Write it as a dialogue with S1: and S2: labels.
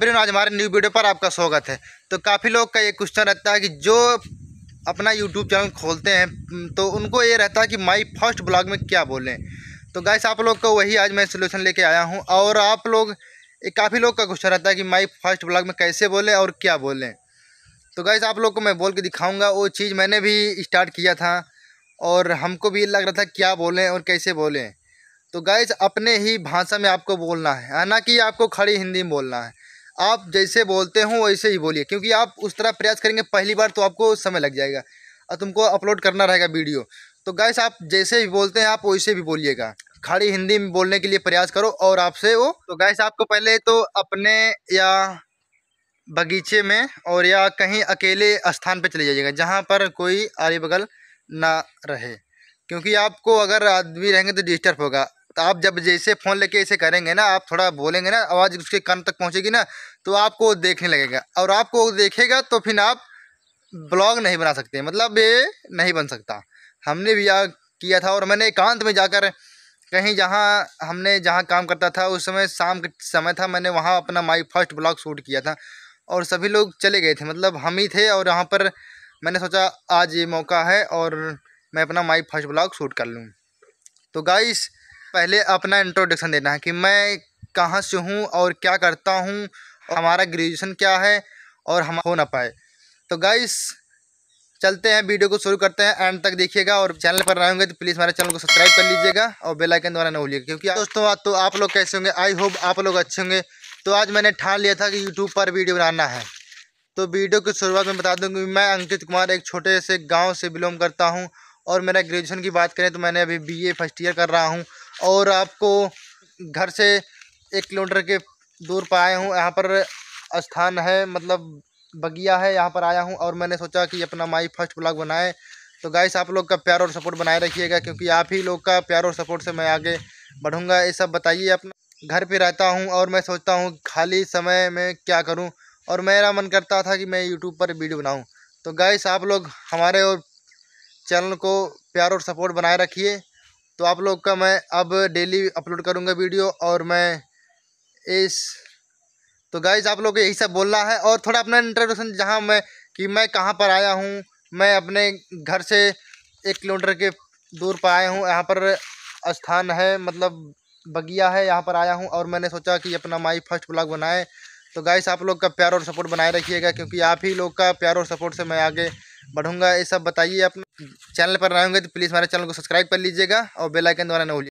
S1: brain आज हमारे new video पर आपका स्वागत है तो काफ़ी लोग का ये क्वेश्चन रहता है कि जो अपना यूट्यूब चैनल खोलते हैं तो उनको ये रहता है कि माई फर्स्ट ब्लॉग में क्या बोलें तो गाइस आप लोग को वही आज मैं सोल्यूशन लेके आया हूँ और आप लोग काफ़ी लोग का क्वेश्चन रहता है कि माई फर्स्ट ब्लॉग में कैसे बोलें और क्या बोलें तो गाइस आप लोग को मैं बोल के दिखाऊँगा वो चीज़ मैंने भी स्टार्ट किया था और हमको भी लग रहा था क्या बोलें और कैसे बोलें तो गैस अपने ही भाषा में आपको बोलना है हालांकि आपको खड़ी हिंदी में बोलना है आप जैसे बोलते हो वैसे ही बोलिए क्योंकि आप उस तरह प्रयास करेंगे पहली बार तो आपको समय लग जाएगा और तुमको अपलोड करना रहेगा वीडियो तो गैस आप जैसे भी बोलते हैं आप वैसे भी बोलिएगा खाड़ी हिंदी में बोलने के लिए प्रयास करो और आपसे वो तो गैस आपको पहले तो अपने या बगीचे में और या कहीं अकेले स्थान पर चले जाइएगा जहाँ पर कोई आरी बगल ना रहे क्योंकि आपको अगर आदमी रहेंगे तो डिस्टर्ब होगा तो आप जब जैसे फ़ोन लेके ऐसे करेंगे ना आप थोड़ा बोलेंगे ना आवाज़ उसके कान तक पहुँचेगी ना तो आपको देखने लगेगा और आपको देखेगा तो फिर आप ब्लॉग नहीं बना सकते मतलब ये नहीं बन सकता हमने भी यह किया था और मैंने एकांत में जाकर कहीं जहाँ हमने जहाँ काम करता था उस समय शाम के समय था मैंने वहाँ अपना माई फर्स्ट ब्लॉग शूट किया था और सभी लोग चले गए थे मतलब हम ही थे और यहाँ पर मैंने सोचा आज ये मौका है और मैं अपना माई फर्स्ट ब्लॉग शूट कर लूँ तो गाइस पहले अपना इंट्रोडक्शन देना है कि मैं कहाँ से हूँ और क्या करता हूँ और हमारा ग्रेजुएशन क्या है और हम हो ना पाए तो गाइस चलते हैं वीडियो को शुरू करते हैं एंड तक देखिएगा और चैनल पर रहे होंगे तो प्लीज़ हमारे चैनल को सब्सक्राइब कर लीजिएगा और बेल आइकन द्वारा ना भूलिएगा क्योंकि दोस्तों तो आप लोग कैसे होंगे आई होप आप लोग अच्छे होंगे तो आज मैंने ठान लिया था कि यूट्यूब पर वीडियो बनाना है तो वीडियो की शुरुआत में बता दूँगी मैं अंकित कुमार एक छोटे से गाँव से बिलोंग करता हूँ और मेरा ग्रेजुएशन की बात करें तो मैंने अभी बी फर्स्ट ईयर कर रहा हूँ और आपको घर से एक किलोमीटर के दूर पर आया हूँ यहाँ पर स्थान है मतलब बगिया है यहाँ पर आया हूँ और मैंने सोचा कि अपना माई फर्स्ट ब्लॉग बनाए तो गाइस आप लोग का प्यार और सपोर्ट बनाए रखिएगा क्योंकि आप ही लोग का प्यार और सपोर्ट से मैं आगे बढ़ूँगा ये सब बताइए अपना घर पे रहता हूँ और मैं सोचता हूँ खाली समय में क्या करूँ और मेरा मन करता था कि मैं यूट्यूब पर वीडियो बनाऊँ तो गाइस आप लोग हमारे और चैनल को प्यार और सपोर्ट बनाए रखिए तो आप लोग का मैं अब डेली अपलोड करूँगा वीडियो और मैं इस तो गाइज आप लोग को यही सब बोलना है और थोड़ा अपना इंट्रोडक्शन जहाँ मैं कि मैं कहाँ पर आया हूँ मैं अपने घर से एक किलोमीटर के दूर पर आया हूँ यहाँ पर स्थान है मतलब बगिया है यहाँ पर आया हूँ और मैंने सोचा कि अपना माई फर्स्ट ब्लॉग बनाए तो गाइस आप लोग का प्यार और सपोर्ट बनाए रखिएगा क्योंकि आप ही लोग का प्यार और सपोर्ट से मैं आगे बढ़ूँगा ये सब बताइए अपना चैनल पर आए होंगे तो प्लीज़ हमारे चैनल को सब्सक्राइब कर लीजिएगा और बेलाइकन द्वारा न भूलिए